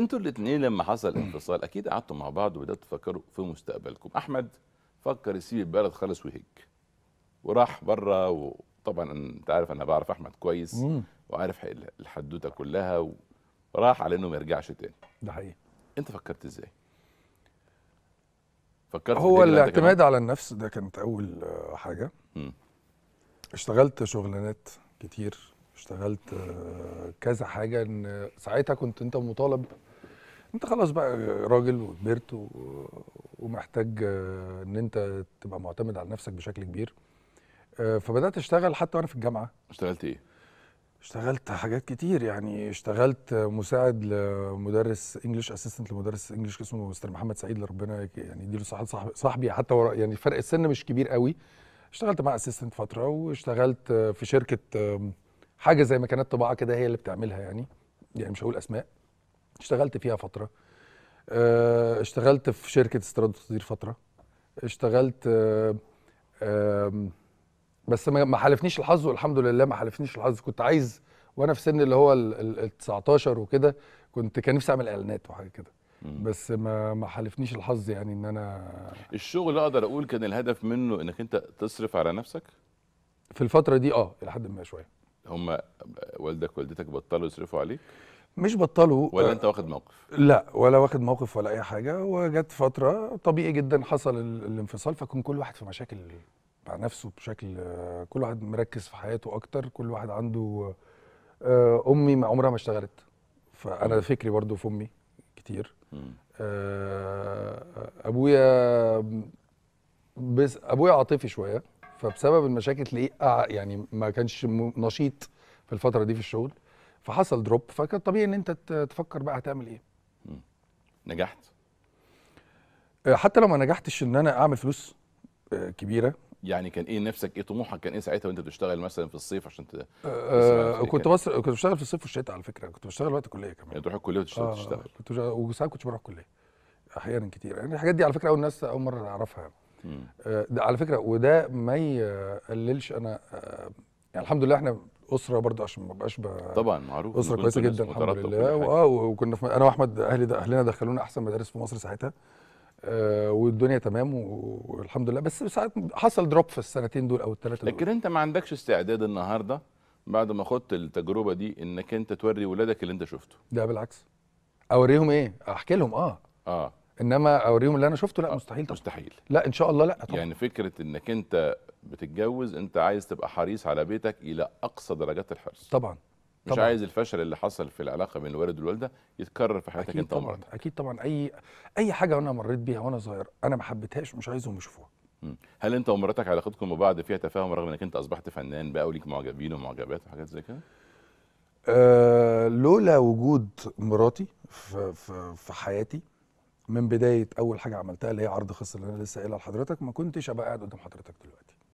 انتوا الاثنين لما حصل انفصال اكيد قعدتوا مع بعض وبداتوا تفكروا في مستقبلكم احمد فكر يسيب البلد خالص ويهج وراح بره وطبعا انت عارف انا بعرف احمد كويس مم. وعارف الحدوته كلها وراح على انه ما يرجعش تاني ده حقيقي انت فكرت ازاي فكرت هو الاعتماد على النفس ده كانت اول آه، حاجه مم. اشتغلت شغلانات كتير اشتغلت آه، كذا حاجه ان ساعتها كنت انت مطالب انت خلاص بقى راجل وكبرت ومحتاج آه، ان انت تبقى معتمد على نفسك بشكل كبير آه، فبدات اشتغل حتى وانا في الجامعه اشتغلت ايه اشتغلت حاجات كتير يعني اشتغلت مساعد لمدرس انجلش اسيستنت لمدرس انجلش اسمه مستر محمد سعيد لربنا ربنا يعني يديله صحه صاحبي, صاحبي حتى ورا يعني فرق السن مش كبير قوي اشتغلت مع اسيستنت فتره واشتغلت في شركه حاجه زي مكانات طباعه كده هي اللي بتعملها يعني يعني مش هقول اسماء اشتغلت فيها فتره آه، اشتغلت في شركه استيراد وتصدير فتره اشتغلت آه، بس ما حالفنيش الحظ والحمد لله ما حالفنيش الحظ كنت عايز وانا في سن اللي هو ال 19 وكده كنت كان نفسي اعمل اعلانات وحاجه كده بس ما ما حالفنيش الحظ يعني ان انا الشغل اقدر اقول كان الهدف منه انك انت تصرف على نفسك في الفتره دي اه الى حد ما شويه هم والدك والدتك بطلوا يصرفوا عليك مش بطلوا ولا انت واخد موقف لا ولا واخد موقف ولا اي حاجه وجت فتره طبيعي جدا حصل الانفصال فكان كل واحد في مشاكل مع نفسه بشكل كل واحد مركز في حياته اكتر كل واحد عنده آه، امي ما عمرها ما اشتغلت فانا فكري برضو في امي كتير آه، ابويا بس ابويا عاطفي شويه فبسبب المشاكل تلاقيه يعني ما كانش نشيط في الفتره دي في الشغل فحصل دروب فكان طبيعي ان انت تفكر بقى هتعمل ايه نجحت آه، حتى لو ما نجحتش ان انا اعمل فلوس آه، كبيره يعني كان ايه نفسك ايه طموحك كان ايه ساعتها وانت بتشتغل مثلا في الصيف عشان ت... آه, آه، كنت بس كنت بشتغل في الصيف والشتاء على فكره كنت بشتغل وقت الكليه كمان يعني تروح الكليه وتشتغل آه تشتغل كنت وساعات كنت بروح الكليه احيانا كتير يعني الحاجات دي على فكره اول ناس اول مره اعرفها يعني. ده على فكره وده ما يقللش انا يعني الحمد لله احنا اسره برضه عشان ما ابقاش طبعا معروف اسره كويسه جدا الحمد لله واه وكنا في انا واحمد اهلي ده اهلنا دخلونا احسن مدارس في مصر ساعتها آه والدنيا تمام والحمد لله بس ساعات حصل دروب في السنتين دول او الثلاثه لكن دول. انت ما عندكش استعداد النهارده بعد ما خدت التجربه دي انك انت توري ولادك اللي انت شفته ده بالعكس اوريهم ايه احكي لهم اه اه انما اوريهم اللي انا شفته لا آه، مستحيل طبعا. مستحيل لا ان شاء الله لا طبعا. يعني فكره انك انت بتتجوز انت عايز تبقى حريص على بيتك الى اقصى درجات الحرص طبعا مش طبعًا. عايز الفشل اللي حصل في العلاقه بين الوالد والوالده يتكرر في حياتك انت ومراتك اكيد طبعا اي اي حاجه انا مريت بيها وانا صغير انا ما حبيتهاش مش عايزهم يشوفوها هل انت ومراتك علاقتكم ببعض فيها تفاهم رغم انك انت اصبحت فنان بقى وليك معجبين ومعجبات وحاجات زي كده؟ أه لولا وجود مراتي في, في, في حياتي من بدايه اول حاجه عملتها اللي هي عرض خصر اللي انا لسه قايلها لحضرتك ما كنتش ابقى قاعد قدام حضرتك دلوقتي